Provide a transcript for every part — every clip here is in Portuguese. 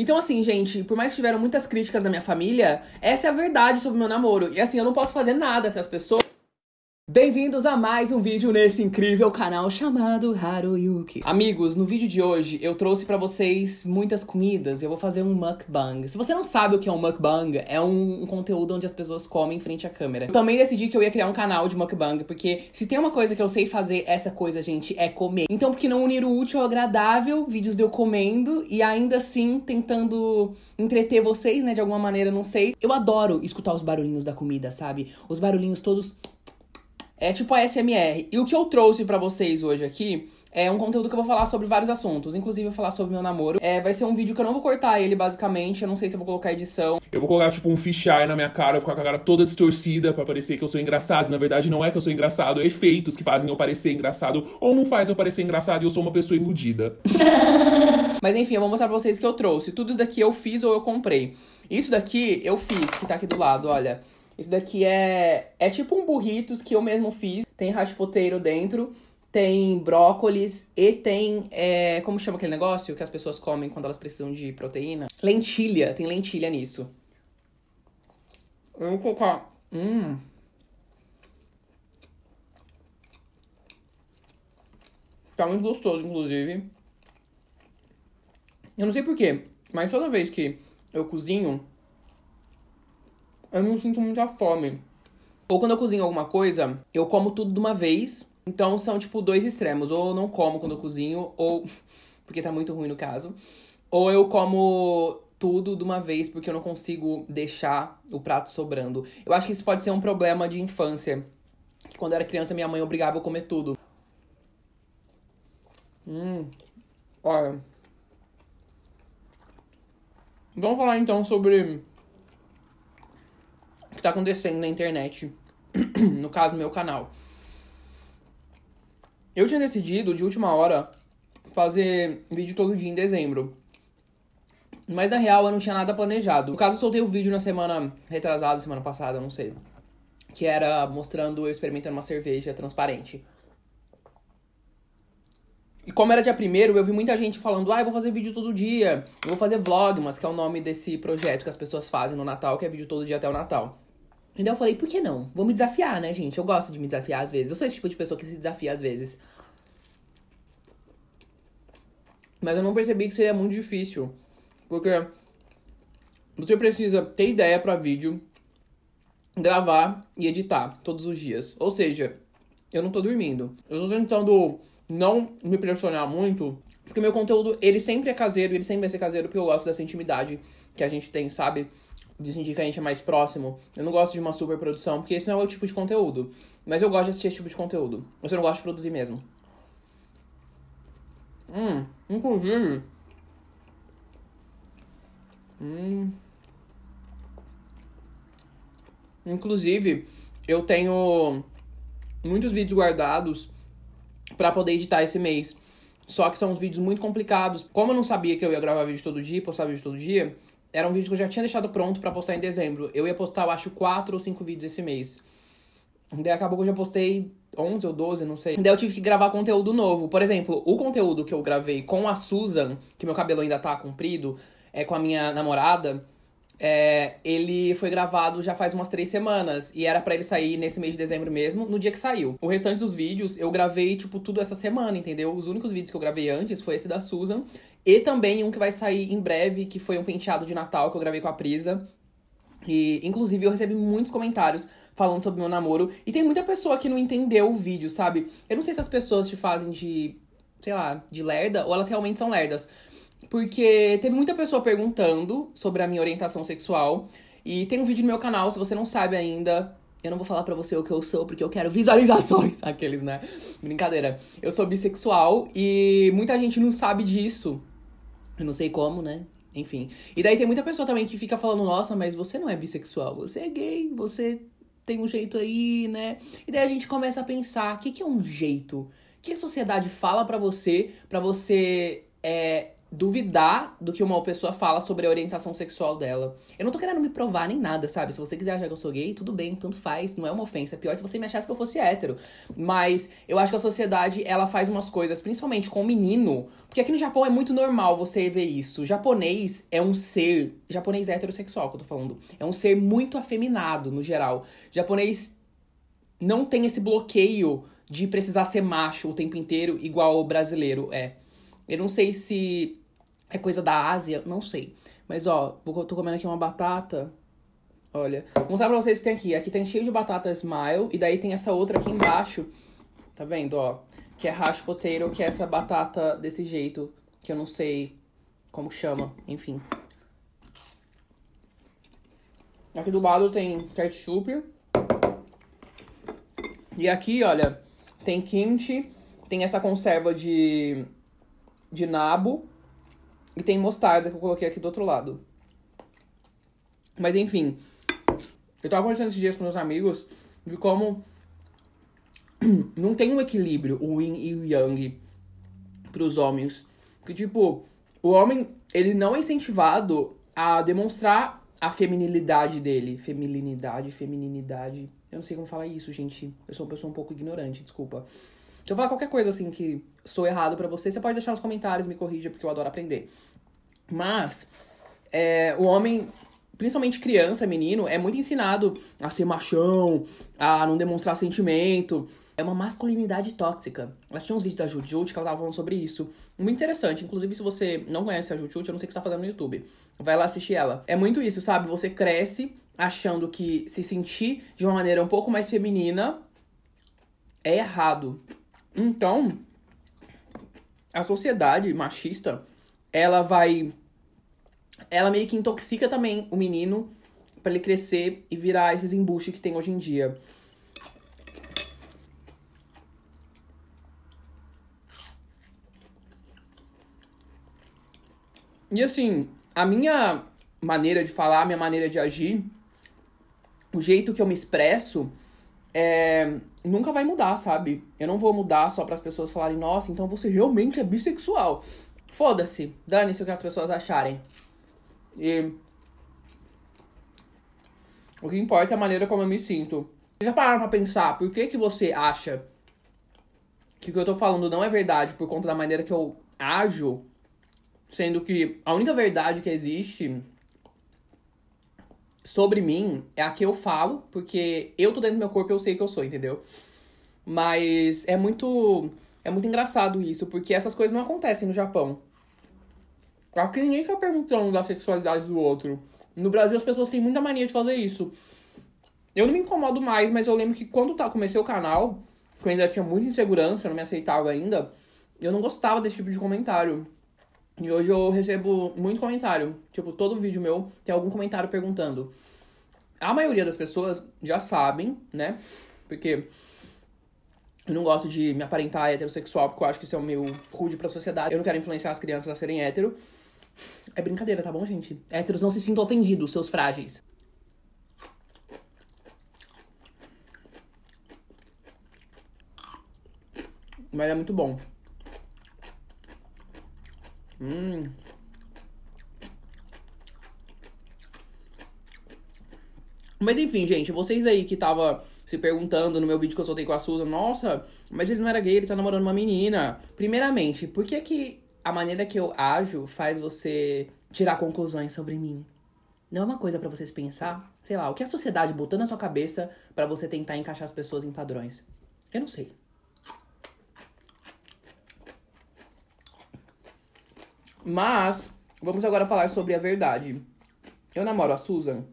Então, assim, gente, por mais que tiveram muitas críticas da minha família, essa é a verdade sobre o meu namoro. E assim, eu não posso fazer nada se as pessoas. Bem-vindos a mais um vídeo nesse incrível canal chamado Haruyuki. Amigos, no vídeo de hoje eu trouxe para vocês muitas comidas. Eu vou fazer um mukbang. Se você não sabe o que é um mukbang, é um, um, conteúdo onde as pessoas comem em frente à câmera. Eu também decidi que eu ia criar um canal de mukbang, porque se tem uma coisa que eu sei fazer, essa coisa, gente, é comer. Então, por que não unir o útil ao agradável, vídeos de eu comendo e ainda assim tentando entreter vocês, né, de alguma maneira, não sei. Eu adoro escutar os barulhinhos da comida, sabe? Os barulhinhos todos é tipo a SMR. E o que eu trouxe para vocês hoje aqui é um conteúdo que eu vou falar sobre vários assuntos. Inclusive, eu vou falar sobre meu namoro. É, vai ser um vídeo que eu não vou cortar ele, basicamente. Eu não sei se eu vou colocar edição. Eu vou colocar, tipo, um fisheye na minha cara. Eu vou ficar com a cara toda distorcida para parecer que eu sou engraçado. Na verdade, não é que eu sou engraçado. É efeitos que fazem eu parecer engraçado. Ou não faz eu parecer engraçado e eu sou uma pessoa iludida. Mas, enfim, eu vou mostrar pra vocês o que eu trouxe. Tudo isso daqui eu fiz ou eu comprei. Isso daqui eu fiz, que tá aqui do lado, olha. Isso daqui é, é tipo um burritos que eu mesmo fiz. Tem raspoteiro dentro, tem brócolis e tem. É, como chama aquele negócio que as pessoas comem quando elas precisam de proteína? Lentilha. Tem lentilha nisso. Eu vou colocar. Hum. Tá muito gostoso, inclusive. Eu não sei porquê, mas toda vez que eu cozinho, eu não sinto muita fome. Ou quando eu cozinho alguma coisa, eu como tudo de uma vez. Então são, tipo, dois extremos. Ou eu não como quando eu cozinho, ou. Porque tá muito ruim no caso. Ou eu como tudo de uma vez porque eu não consigo deixar o prato sobrando. Eu acho que isso pode ser um problema de infância. Que quando eu era criança, minha mãe obrigava eu comer tudo. Hum. Olha. Vamos falar então sobre que tá acontecendo na internet, no caso, meu canal. Eu tinha decidido, de última hora, fazer vídeo todo dia em dezembro. Mas na real eu não tinha nada planejado. No caso, eu soltei o um vídeo na semana retrasada, semana passada, não sei. Que era mostrando eu experimentando uma cerveja transparente. E como era dia primeiro, eu vi muita gente falando, ah, eu vou fazer vídeo todo dia, eu vou fazer vlogmas, que é o nome desse projeto que as pessoas fazem no Natal, que é vídeo todo dia até o Natal. Então eu falei, por que não? Vou me desafiar, né, gente? Eu gosto de me desafiar às vezes. Eu sou esse tipo de pessoa que se desafia às vezes. Mas eu não percebi que seria muito difícil. Porque você precisa ter ideia para vídeo, gravar e editar todos os dias. Ou seja, eu não tô dormindo. Eu tô tentando não me pressionar muito, porque meu conteúdo, ele sempre é caseiro, ele sempre vai ser caseiro, porque eu gosto dessa intimidade que a gente tem, sabe? de sentir que a gente é mais próximo. Eu não gosto de uma super produção, porque esse não é o tipo de conteúdo. Mas eu gosto de assistir esse tipo de conteúdo. Mas eu não gosto de produzir mesmo. Hum, inclusive. Hum. Inclusive, eu tenho muitos vídeos guardados para poder editar esse mês. Só que são uns vídeos muito complicados. Como eu não sabia que eu ia gravar vídeo todo dia, postar vídeo todo dia, era um vídeo que eu já tinha deixado pronto para postar em dezembro. Eu ia postar, eu acho, quatro ou cinco vídeos esse mês. Daí acabou que eu já postei 11 ou 12, não sei. Daí eu tive que gravar conteúdo novo. Por exemplo, o conteúdo que eu gravei com a Susan, que meu cabelo ainda tá comprido, é com a minha namorada, é, ele foi gravado já faz umas três semanas e era para ele sair nesse mês de dezembro mesmo, no dia que saiu. O restante dos vídeos eu gravei, tipo, tudo essa semana, entendeu? Os únicos vídeos que eu gravei antes foi esse da Susan e também um que vai sair em breve, que foi um penteado de Natal que eu gravei com a Prisa. E, inclusive, eu recebi muitos comentários falando sobre meu namoro. E tem muita pessoa que não entendeu o vídeo, sabe? Eu não sei se as pessoas te fazem de, sei lá, de lerda ou elas realmente são lerdas porque teve muita pessoa perguntando sobre a minha orientação sexual. E tem um vídeo no meu canal, se você não sabe ainda, eu não vou falar para você o que eu sou, porque eu quero visualizações. Aqueles, né? Brincadeira. Eu sou bissexual e muita gente não sabe disso. Eu não sei como, né? Enfim. E daí tem muita pessoa também que fica falando: nossa, mas você não é bissexual, você é gay, você tem um jeito aí, né? E daí a gente começa a pensar: o que, que é um jeito? O que a sociedade fala para você, para você é, duvidar do que uma pessoa fala sobre a orientação sexual dela. Eu não tô querendo me provar nem nada, sabe? Se você quiser achar que eu sou gay, tudo bem, tanto faz, não é uma ofensa. É pior se você me achasse que eu fosse hétero. Mas eu acho que a sociedade, ela faz umas coisas, principalmente com o menino, porque aqui no Japão é muito normal você ver isso. O japonês é um ser, japonês é heterossexual que eu tô falando, é um ser muito afeminado no geral. O japonês não tem esse bloqueio de precisar ser macho o tempo inteiro igual o brasileiro é. Eu não sei se é coisa da Ásia? Não sei. Mas, ó, vou, tô comendo aqui uma batata. Olha, vou mostrar pra vocês o que tem aqui. Aqui tem cheio de batata smile, e daí tem essa outra aqui embaixo, tá vendo, ó? Que é hash potato, que é essa batata desse jeito, que eu não sei como chama, enfim. Aqui do lado tem ketchup. E aqui, olha, tem kimchi, tem essa conserva de, de nabo, e tem mostarda que eu coloquei aqui do outro lado. Mas enfim, eu tava conversando esses dias com meus amigos de como não tem um equilíbrio, o yin e o yang, pros homens. Que tipo, o homem, ele não é incentivado a demonstrar a feminilidade dele. feminilidade femininidade. Eu não sei como falar isso, gente. Eu sou uma pessoa um pouco ignorante, desculpa. Se eu falar qualquer coisa assim que sou errado para você, você pode deixar nos comentários, me corrija, porque eu adoro aprender. Mas é, o homem, principalmente criança, menino, é muito ensinado a ser machão, a não demonstrar sentimento. É uma masculinidade tóxica. Mas tinha uns vídeos da Jujut que ela tava falando sobre isso. Muito interessante. Inclusive, se você não conhece a Jujut, eu não sei o que você tá fazendo no YouTube. Vai lá assistir ela. É muito isso, sabe? Você cresce achando que se sentir de uma maneira um pouco mais feminina é errado. Então, a sociedade machista, ela vai ela meio que intoxica também o menino para ele crescer e virar esses embuches que tem hoje em dia. E assim, a minha maneira de falar, a minha maneira de agir, o jeito que eu me expresso, é, nunca vai mudar, sabe? Eu não vou mudar só para as pessoas falarem, nossa, então você realmente é bissexual. Foda-se, dane-se o que as pessoas acharem. E o que importa é a maneira como eu me sinto. Vocês já pararam pra pensar por que, que você acha que o que eu tô falando não é verdade por conta da maneira que eu ajo? Sendo que a única verdade que existe sobre mim é a que eu falo, porque eu tô dentro do meu corpo e eu sei que eu sou, entendeu? Mas é muito. É muito engraçado isso, porque essas coisas não acontecem no Japão. Claro que ninguém fica perguntando da sexualidade do outro. No Brasil as pessoas têm muita mania de fazer isso. Eu não me incomodo mais, mas eu lembro que quando tá, comecei o canal, que eu ainda tinha muita insegurança, eu não me aceitava ainda, eu não gostava desse tipo de comentário. E hoje eu recebo muito comentário. Tipo, todo vídeo meu tem algum comentário perguntando. A maioria das pessoas já sabem, né? Porque eu não gosto de me aparentar heterossexual, porque eu acho que isso é o meu rude pra sociedade. Eu não quero influenciar as crianças a serem hétero. É brincadeira, tá bom, gente? Héteros, não se sintam ofendidos, seus frágeis. Mas é muito bom. Hum. Mas enfim, gente, vocês aí que tava se perguntando no meu vídeo que eu soltei com a Susan, nossa, mas ele não era gay, ele tá namorando uma menina. Primeiramente, por que que a maneira que eu ajo faz você tirar conclusões sobre mim. Não é uma coisa para vocês pensar, sei lá, o que a sociedade botou na sua cabeça para você tentar encaixar as pessoas em padrões. Eu não sei. Mas vamos agora falar sobre a verdade. Eu namoro a Susan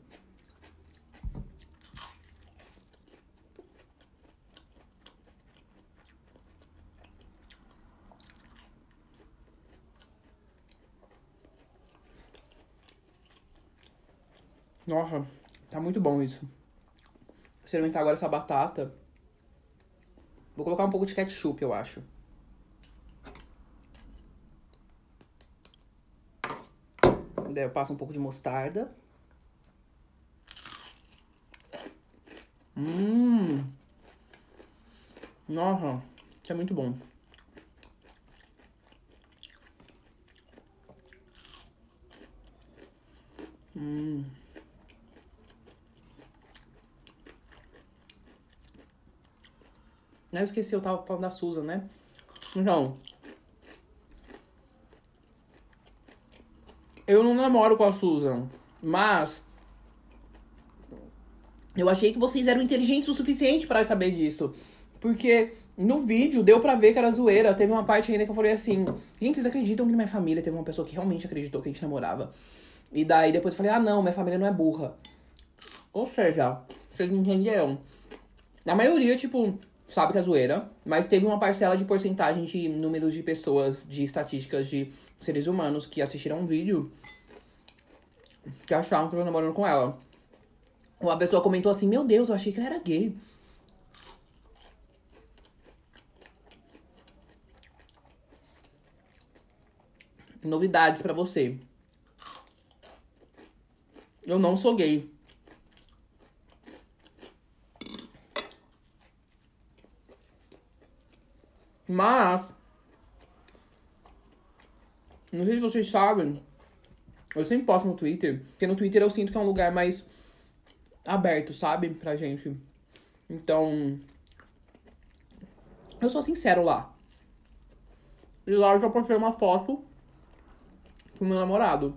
Nossa, tá muito bom isso. Vou experimentar agora essa batata. Vou colocar um pouco de ketchup, eu acho. Daí eu passo um pouco de mostarda. Hum. Nossa, isso é muito bom. Hum. Aí eu esqueci, eu tava falando da Susan, né? Então. Eu não namoro com a Susan, mas. Eu achei que vocês eram inteligentes o suficiente para saber disso. Porque no vídeo deu pra ver que era zoeira. Teve uma parte ainda que eu falei assim: Gente, vocês acreditam que na minha família teve uma pessoa que realmente acreditou que a gente namorava? E daí depois eu falei: Ah, não, minha família não é burra. Ou seja, vocês entenderam. Na maioria, tipo, sabe que é zoeira, mas teve uma parcela de porcentagem de números de pessoas, de estatísticas de seres humanos que assistiram um vídeo que acharam que eu tava namorando com ela. Uma pessoa comentou assim: Meu Deus, eu achei que ela era gay. Novidades para você. Eu não sou gay. Mas, não sei se vocês sabem, eu sempre posto no Twitter, porque no Twitter eu sinto que é um lugar mais aberto, sabe? Pra gente. Então, eu sou sincero lá. E lá eu já postei uma foto com meu namorado.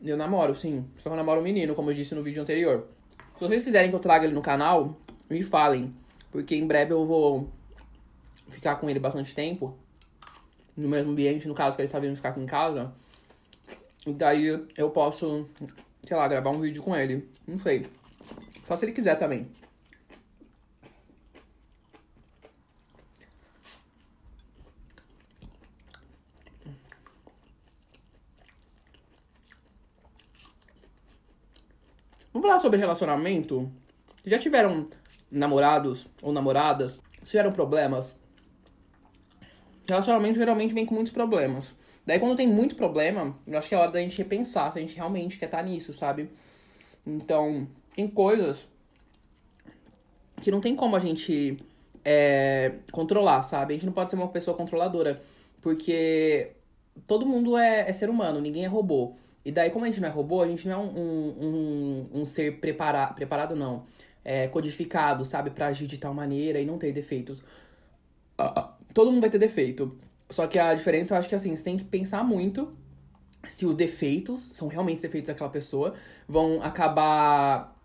Eu namoro, sim. Só que eu namoro um menino, como eu disse no vídeo anterior. Se vocês quiserem que eu traga ele no canal, me falem. Porque em breve eu vou ficar com ele bastante tempo, no mesmo ambiente, no caso, que ele tá vindo ficar aqui em casa. E daí eu posso, sei lá, gravar um vídeo com ele. Não sei. Só se ele quiser também. Vamos falar sobre relacionamento? Já tiveram namorados ou namoradas? Tiveram problemas? relacionamentos geralmente vem com muitos problemas. Daí quando tem muito problema, eu acho que é hora da gente repensar se a gente realmente quer estar tá nisso, sabe? Então, tem coisas que não tem como a gente é, controlar, sabe? A gente não pode ser uma pessoa controladora, porque todo mundo é, é ser humano, ninguém é robô. E daí, como a gente não é robô, a gente não é um, um, um, um ser prepara, preparado, não. É, codificado, sabe, para agir de tal maneira e não ter defeitos todo mundo vai ter defeito. Só que a diferença, eu acho que assim, você tem que pensar muito se os defeitos, são realmente defeitos daquela pessoa, vão acabar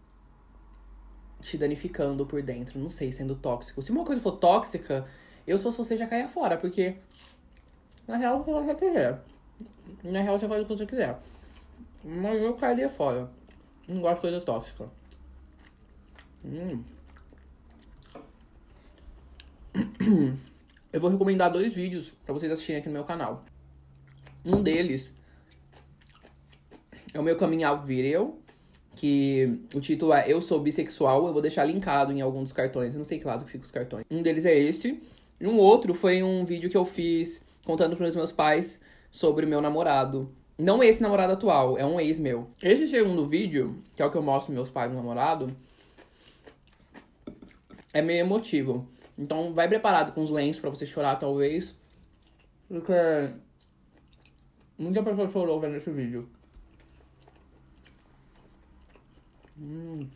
te danificando por dentro, não sei, sendo tóxico. Se uma coisa for tóxica, eu se fosse você já caia fora, porque na real você faz o que quiser. Na real você faz o que você quiser. Mas eu cairia fora. Não gosto de coisa tóxica. Hum. eu vou recomendar dois vídeos para vocês assistirem aqui no meu canal. Um deles é o meu caminho ao vir que o título é Eu Sou Bissexual, eu vou deixar linkado em algum dos cartões, eu não sei que lado que fica os cartões. Um deles é este, e um outro foi um vídeo que eu fiz contando para os meus pais sobre o meu namorado. Não esse namorado atual, é um ex meu. Esse segundo vídeo, que é o que eu mostro meus pais no namorado, é meio emotivo. Então vai preparado com os lenços para você chorar, talvez. Porque muita pessoa chorou vendo esse vídeo. Hum.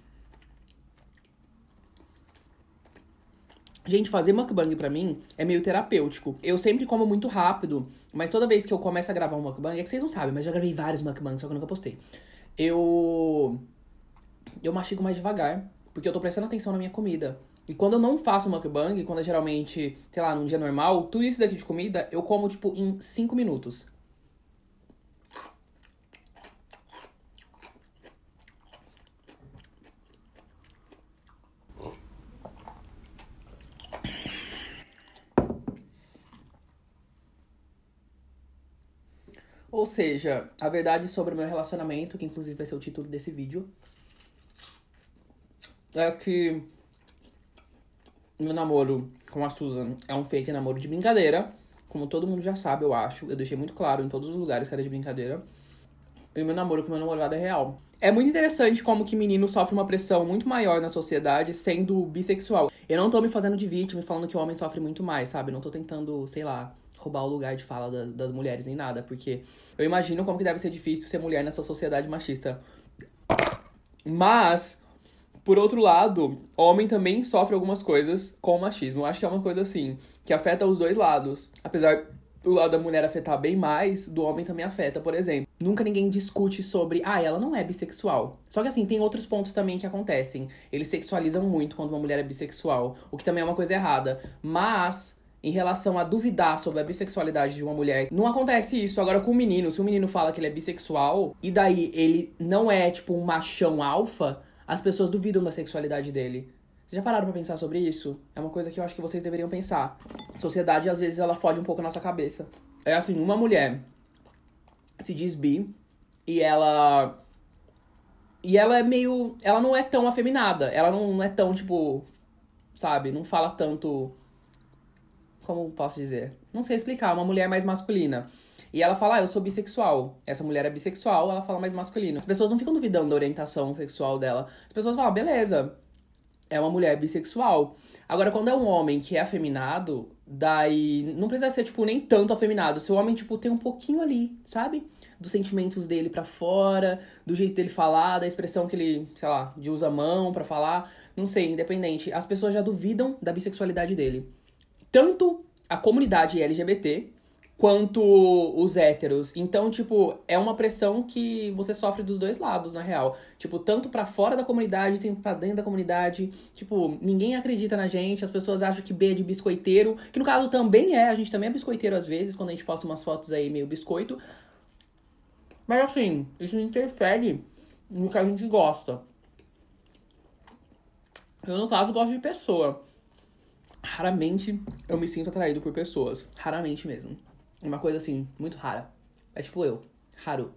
Gente, fazer mukbang pra mim é meio terapêutico. Eu sempre como muito rápido, mas toda vez que eu começo a gravar um mukbang, é que vocês não sabem, mas já gravei vários mukbangs, só que eu nunca postei. Eu. Eu mastigo mais devagar, porque eu tô prestando atenção na minha comida. E quando eu não faço mukbang, quando é geralmente, sei lá, num dia normal, tudo isso daqui de comida eu como, tipo, em 5 minutos. Ou seja, a verdade sobre o meu relacionamento, que inclusive vai ser o título desse vídeo, é que meu namoro com a Susan é um fake namoro de brincadeira. Como todo mundo já sabe, eu acho. Eu deixei muito claro em todos os lugares que era de brincadeira. E o meu namoro com meu namorado é real. É muito interessante como que menino sofre uma pressão muito maior na sociedade sendo bissexual. Eu não tô me fazendo de vítima e falando que o homem sofre muito mais, sabe? Não tô tentando, sei lá, roubar o lugar de fala das, das mulheres nem nada, porque eu imagino como que deve ser difícil ser mulher nessa sociedade machista. Mas por outro lado, homem também sofre algumas coisas com o machismo. Eu acho que é uma coisa assim, que afeta os dois lados. Apesar do lado da mulher afetar bem mais, do homem também afeta, por exemplo. Nunca ninguém discute sobre, ah, ela não é bissexual. Só que assim, tem outros pontos também que acontecem. Eles sexualizam muito quando uma mulher é bissexual, o que também é uma coisa errada. Mas em relação a duvidar sobre a bissexualidade de uma mulher. Não acontece isso agora com o menino. Se o menino fala que ele é bissexual e daí ele não é tipo um machão alfa, as pessoas duvidam da sexualidade dele. Vocês já pararam pra pensar sobre isso? É uma coisa que eu acho que vocês deveriam pensar. sociedade, às vezes, ela fode um pouco a nossa cabeça. É assim, uma mulher se diz bi e ela. E ela é meio. Ela não é tão afeminada. Ela não é tão, tipo. Sabe? Não fala tanto. Como posso dizer? Não sei explicar. Uma mulher mais masculina. E ela fala, ah, eu sou bissexual. Essa mulher é bissexual, ela fala mais masculino. As pessoas não ficam duvidando da orientação sexual dela. As pessoas falam, beleza, é uma mulher bissexual. Agora, quando é um homem que é afeminado, daí não precisa ser, tipo, nem tanto afeminado. Se o homem, tipo, tem um pouquinho ali, sabe? Dos sentimentos dele para fora, do jeito dele falar, da expressão que ele, sei lá, de usa a mão para falar. Não sei, independente. As pessoas já duvidam da bissexualidade dele. Tanto a comunidade LGBT, quanto os héteros. Então, tipo, é uma pressão que você sofre dos dois lados, na real. Tipo, tanto para fora da comunidade, tem pra dentro da comunidade. Tipo, ninguém acredita na gente, as pessoas acham que B é de biscoiteiro, que no caso também é, a gente também é biscoiteiro às vezes, quando a gente posta umas fotos aí meio biscoito. Mas assim, isso não interfere no que a gente gosta. Eu, no caso, gosto de pessoa. Raramente eu me sinto atraído por pessoas. Raramente mesmo. É uma coisa assim, muito rara. É tipo eu, raro.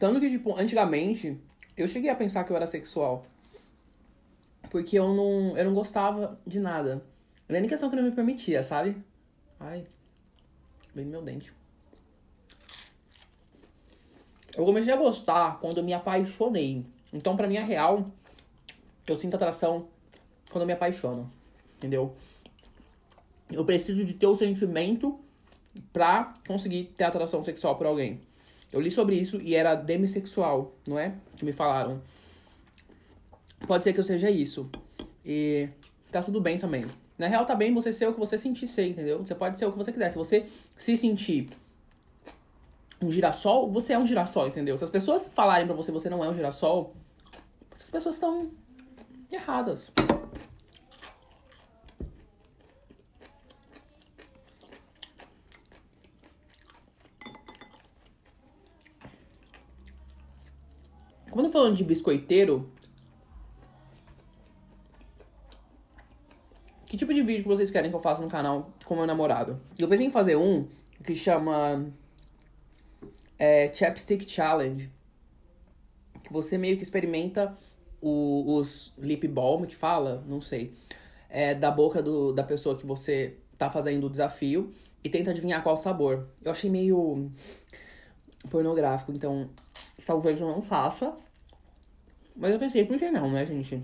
Tanto que, tipo, antigamente, eu cheguei a pensar que eu era sexual. Porque eu não, eu não gostava de nada. Não é nem questão que não me permitia, sabe? Ai, bem no meu dente. Eu comecei a gostar quando eu me apaixonei. Então, para mim, é real, eu sinto atração quando eu me apaixono, entendeu? Eu preciso de ter o sentimento pra conseguir ter atração sexual por alguém. Eu li sobre isso e era demissexual, não é? Que me falaram. Pode ser que eu seja isso. E tá tudo bem também. Na real, tá bem você ser o que você sentir ser, entendeu? Você pode ser o que você quiser. Se você se sentir um girassol, você é um girassol, entendeu? Se as pessoas falarem para você você não é um girassol, essas pessoas estão erradas. Quando falando de biscoiteiro, que tipo de vídeo que vocês querem que eu faça no canal com meu namorado? Eu pensei em fazer um que chama é, Chapstick Challenge, que você meio que experimenta o, os lip balm, que fala, não sei, é, da boca do, da pessoa que você tá fazendo o desafio e tenta adivinhar qual sabor. Eu achei meio pornográfico, então talvez eu não faça. Mas eu pensei, por que não, né, gente?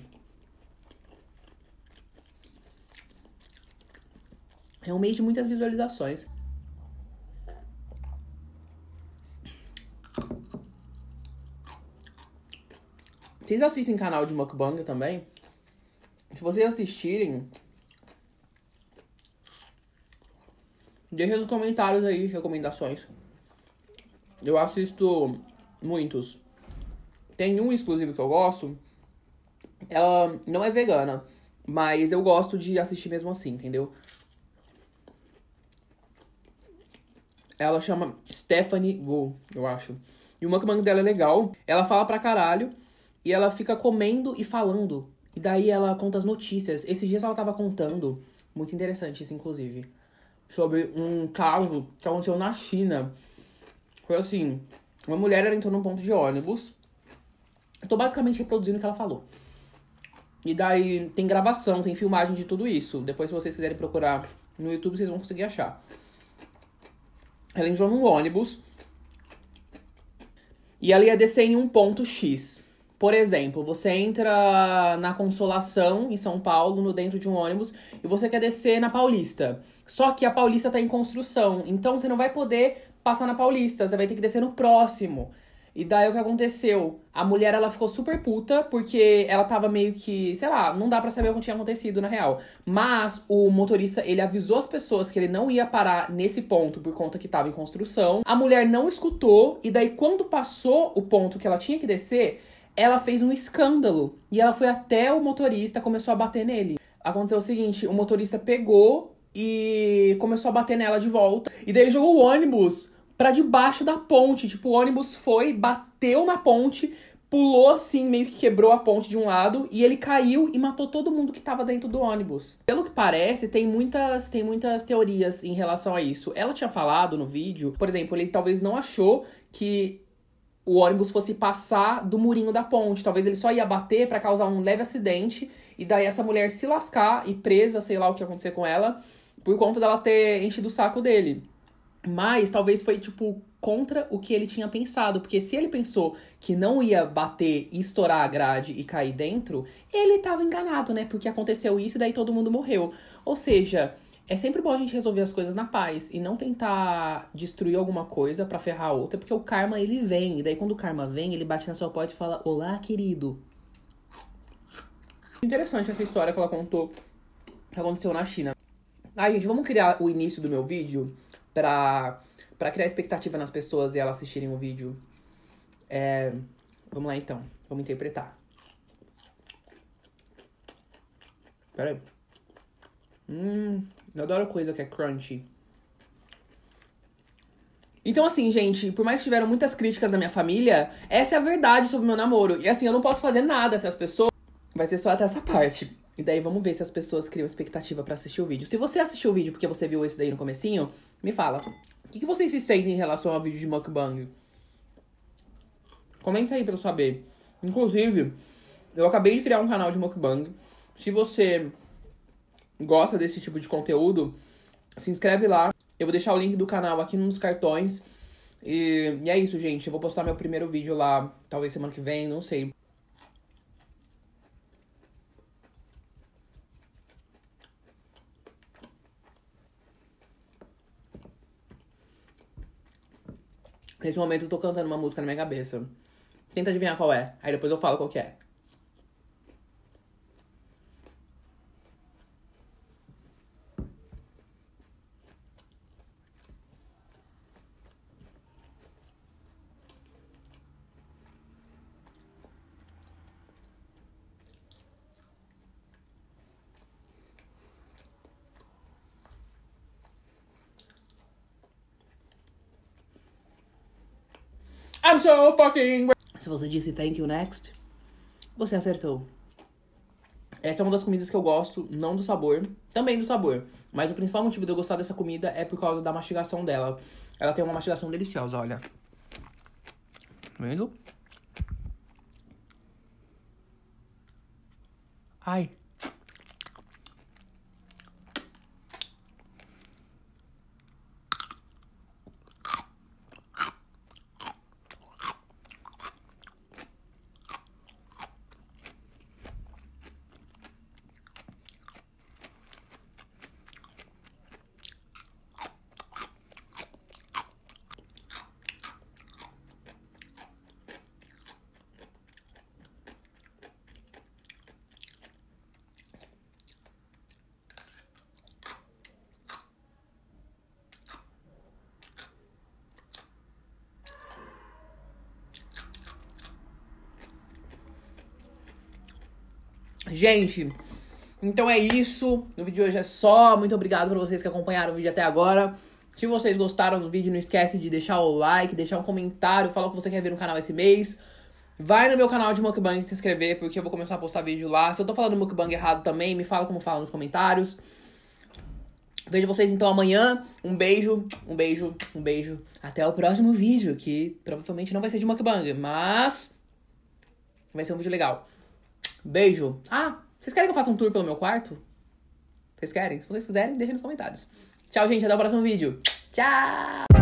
É um mês de muitas visualizações. Vocês assistem canal de mukbang também? Se vocês assistirem, deixa nos comentários aí recomendações. Eu assisto muitos. Tem um exclusivo que eu gosto. Ela não é vegana, mas eu gosto de assistir mesmo assim, entendeu? Ela chama Stephanie Wu, eu acho. E o mukbang dela é legal. Ela fala pra caralho. E ela fica comendo e falando. E daí ela conta as notícias. Esses dias ela tava contando, muito interessante isso, inclusive, sobre um caso que aconteceu na China. Foi assim: uma mulher ela entrou num ponto de ônibus. Eu tô basicamente reproduzindo o que ela falou. E daí tem gravação, tem filmagem de tudo isso. Depois, se vocês quiserem procurar no YouTube, vocês vão conseguir achar. Ela entrou num ônibus. E ela ia descer em um ponto X. Por exemplo, você entra na Consolação, em São Paulo, no dentro de um ônibus, e você quer descer na Paulista. Só que a Paulista está em construção, então você não vai poder passar na Paulista, você vai ter que descer no próximo. E daí o que aconteceu? A mulher ela ficou super puta porque ela tava meio que, sei lá, não dá para saber o que tinha acontecido na real. Mas o motorista, ele avisou as pessoas que ele não ia parar nesse ponto por conta que tava em construção. A mulher não escutou e daí quando passou o ponto que ela tinha que descer, ela fez um escândalo e ela foi até o motorista, começou a bater nele. Aconteceu o seguinte, o motorista pegou e começou a bater nela de volta. E daí ele jogou o ônibus para debaixo da ponte, tipo, o ônibus foi, bateu na ponte, pulou assim, meio que quebrou a ponte de um lado e ele caiu e matou todo mundo que tava dentro do ônibus. Pelo que parece, tem muitas, tem muitas teorias em relação a isso. Ela tinha falado no vídeo, por exemplo, ele talvez não achou que o ônibus fosse passar do murinho da ponte. Talvez ele só ia bater para causar um leve acidente e daí essa mulher se lascar e presa, sei lá o que ia acontecer com ela, por conta dela ter enchido o saco dele. Mas talvez foi tipo contra o que ele tinha pensado, porque se ele pensou que não ia bater e estourar a grade e cair dentro, ele estava enganado, né? Porque aconteceu isso e daí todo mundo morreu. Ou seja, é sempre bom a gente resolver as coisas na paz e não tentar destruir alguma coisa para ferrar outra, porque o karma ele vem. E daí quando o karma vem, ele bate na sua porta e fala: "Olá, querido". Interessante essa história que ela contou que aconteceu na China. Aí, gente, vamos criar o início do meu vídeo pra, para criar expectativa nas pessoas e elas assistirem o vídeo. É, vamos lá então, vamos interpretar. Peraí. Hum. Eu adoro coisa que é crunchy. Então, assim, gente, por mais que tiveram muitas críticas da minha família, essa é a verdade sobre o meu namoro. E assim, eu não posso fazer nada se as pessoas. Vai ser só até essa parte. E daí vamos ver se as pessoas criam expectativa para assistir o vídeo. Se você assistiu o vídeo porque você viu esse daí no comecinho, me fala. O que, que vocês se sentem em relação ao vídeo de mukbang? Comenta aí pra eu saber. Inclusive, eu acabei de criar um canal de mukbang. Se você gosta desse tipo de conteúdo, se inscreve lá. Eu vou deixar o link do canal aqui nos cartões. E, e é isso, gente. Eu vou postar meu primeiro vídeo lá, talvez semana que vem, não sei. Nesse momento eu tô cantando uma música na minha cabeça. Tenta adivinhar qual é. Aí depois eu falo qual que é. I'm so fucking. Se você disse thank you next, você acertou. Essa é uma das comidas que eu gosto, não do sabor, também do sabor. Mas o principal motivo de eu gostar dessa comida é por causa da mastigação dela. Ela tem uma mastigação deliciosa, olha. Tá vendo? Ai. Gente, então é isso. No vídeo de hoje é só. Muito obrigado para vocês que acompanharam o vídeo até agora. Se vocês gostaram do vídeo, não esquece de deixar o like, deixar um comentário, falar o que você quer ver no canal esse mês. Vai no meu canal de mukbang se inscrever, porque eu vou começar a postar vídeo lá. Se eu tô falando mukbang errado também, me fala como fala nos comentários. Vejo vocês então amanhã. Um beijo, um beijo, um beijo. Até o próximo vídeo, que provavelmente não vai ser de mukbang, mas vai ser um vídeo legal. Beijo. Ah, vocês querem que eu faça um tour pelo meu quarto? Vocês querem? Se vocês quiserem, deixem nos comentários. Tchau, gente. Até o próximo vídeo. Tchau!